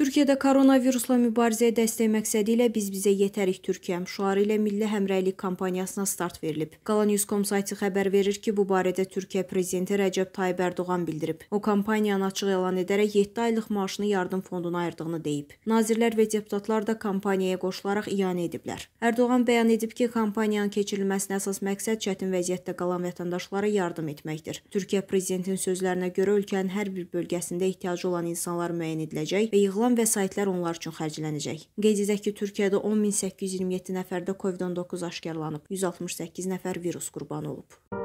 Türkiyədə koronavirusla mübarizəyə dəstək məqsədi ilə biz bizə yetərik Türkiyəm şüarı ilə milli həmrəylik kampaniyasına start verilib. Qalanews.com saytı xəbər verir ki, bu barədə Türkiyə prezidenti Rəcəb Tayyib Ərdoğan bildirib. O kampaniyanı açıq elan edərək 7 aylıq maaşını yardım fonduna ayırdığını deyib. Nazirlər və deputatlar da kampaniyaya qoşularaq iyanə ediblər. Ərdoğan bəyan edib ki, kampaniyanın keçirilməsinə əsas məqsəd çətin vəziyyətdə qalan vətəndaşlara yardım etməkdir. Türkiyə prezidentinin sözlərinə görə ölkənin hər bir bölgəsində ehtiyacı olan insanlar müəyyən ediləcək və yığılan olan vəsaitlər onlar üçün xərclənəcək. Qeyd edək ki, Türkiyədə 10827 nəfərdə COVID-19 aşkarlanıb, 168 nəfər virus qurbanı olub.